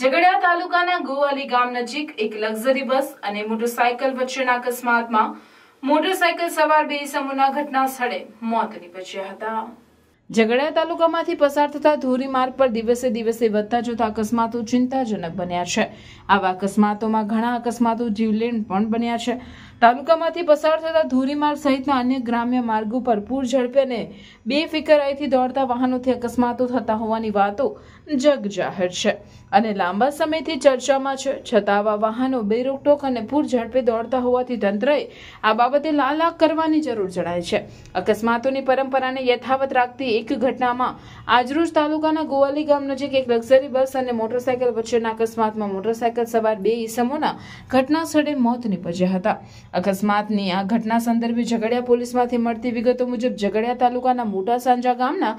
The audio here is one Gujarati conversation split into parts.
ઝઘડિયા તાલુકાના ગોવાલી ગામ નજીક એક લક્ઝરી બસ અને મોટરસાયકલ વચ્ચેના અકસ્માતમાં મોટરસાયકલ સવાર બે સમૂહના ઘટના સ્થળે મોત નીપજ્યા હતા ઝઘડિયા તાલુકામાંથી પસાર થતા ધોરી માર્ગ પર દિવસે દિવસે વધતા જતા અકસ્માતો ચિંતાજનક બન્યા છે આવા અકસ્માતોમાં ઘણા અકસ્માતો જીવલેણ પણ બન્યા છે તાલુકામાંથી પસાર થતા ધોરીમાર્ગ સહિતના અન્ય ગ્રામ્ય માર્ગ ઉપર પૂર ઝડપે અને બેફિકરાઈથી દોડતા વાહનોથી અકસ્માતો થતા હોવાની વાતો જગ જાહેર છે અને લાંબા સમયથી ચર્ચામાં છે છતાં આવા વાહનો બેરોકટોક અને પૂર ઝડપે દોડતા હોવાથી તંત્રએ આ બાબતે લાલાક કરવાની જરૂર જણાય છે અકસ્માતોની પરંપરાને યથાવત રાખતી એક ઘટનામાં આજરોજ તાલુકાના ગોવાલી ગામ નજીક એક લક્ઝરી બસ અને મોટરસાયકલ વચ્ચેના અકસ્માતમાં મોટરસાયકલ સવાર બે ઈસમોના ઘટના સ્થળે મોત નીપજ્યા હતા અકસ્માતની આ ઘટના સંદર્ભે ઝઘડિયા પોલીસમાંથી મળતી વિગતો મુજબ ઝઘડિયા તાલુકાના મોટા સાંજા ગામના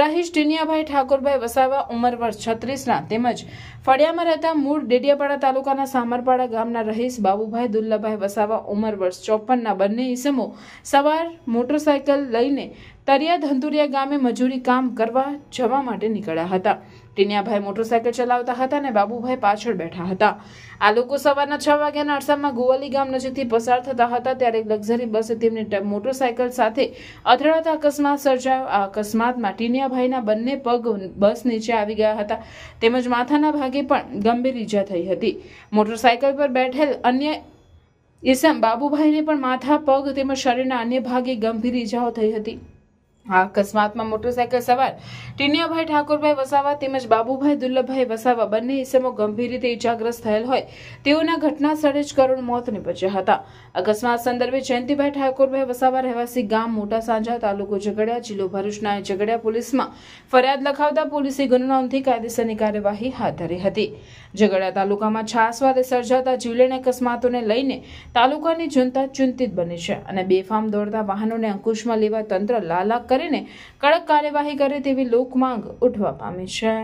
રહીશ ટીનિયાભાઈ ઠાકોરભાઈ વસાવા ઉંમર વર્ષ છત્રીસના તેમજ ફળિયામાં રહેતા મૂળ ડેડિયાપાડા તાલુકાના સામરપાડા ગામના રહીશ બાબુભાઈ દુલ્લાભાઈ વસાવા ઉંમર વર્ષ ચોપનના બંને ઇસમો સવાર મોટરસાયકલ લઈને તરિયા ધંતુરિયા ગામે મજૂરી કામ કરવા જવા માટે નીકળ્યા હતા ટીનિયાભાઈ મોટરસાયકલ ચલાવતા હતા અને બાબુભાઈ પાછળ બેઠા હતા આ લોકો સવારના છ વાગ્યાના અરસામાં ગોવાલી ગામ નજીકથી પસાર થતા હતા ત્યારે એક લક્ઝરી બસે તેમની મોટરસાયકલ સાથે અથડાતા અકસ્માત સર્જાયો આ અકસ્માતમાં ટીનિયાભાઈના બંને પગ બસ નીચે આવી ગયા હતા તેમજ માથાના ભાગે પણ ગંભીર ઈજા થઈ હતી મોટરસાયકલ પર બેઠેલ અન્ય ઈસમ બાબુભાઈને પણ માથા પગ તેમજ શરીરના અન્ય ભાગે ગંભીર ઈજાઓ થઈ હતી આ અકસ્માતમાં મોટરસાયકલ સવાર ટીનિયાભાઈ ઠાકોરભાઈ વસાવા તેમજ બાબુભાઈ દુલ્લભભાઈ વસાવા બંને ઇસમો ગંભીર રીતે ઇજાગ્રસ્ત થયેલ હોય તેઓના ઘટના સ્થળે જ કરુણ મોત નીપજ્યા હતા અકસ્માત સંદર્ભે જયંતિભાઈ ઠાકોરભાઈ વસાવા રહેવાસી ગામ મોટા સાંજા તાલુકો ઝઘડિયા જિલ્લો ભરૂચના ઝઘડ્યા પોલીસમાં ફરિયાદ લખાવતા પોલીસે ગુનો નોંધી કાયદેસરની કાર્યવાહી હાથ ધરી હતી ઝઘડિયા તાલુકામાં છાસવાદે સર્જાતા જીવલેણ અકસ્માતોને લઈને તાલુકાની જનતા ચિંતિત બની છે અને બેફામ દોડતા વાહનોને અંકુશમાં લેવા તંત્ર લાલાક કરે કરીને કડક કાર્યવાહી કરે તેવી લોકમાંગ ઉઠવા પામી છે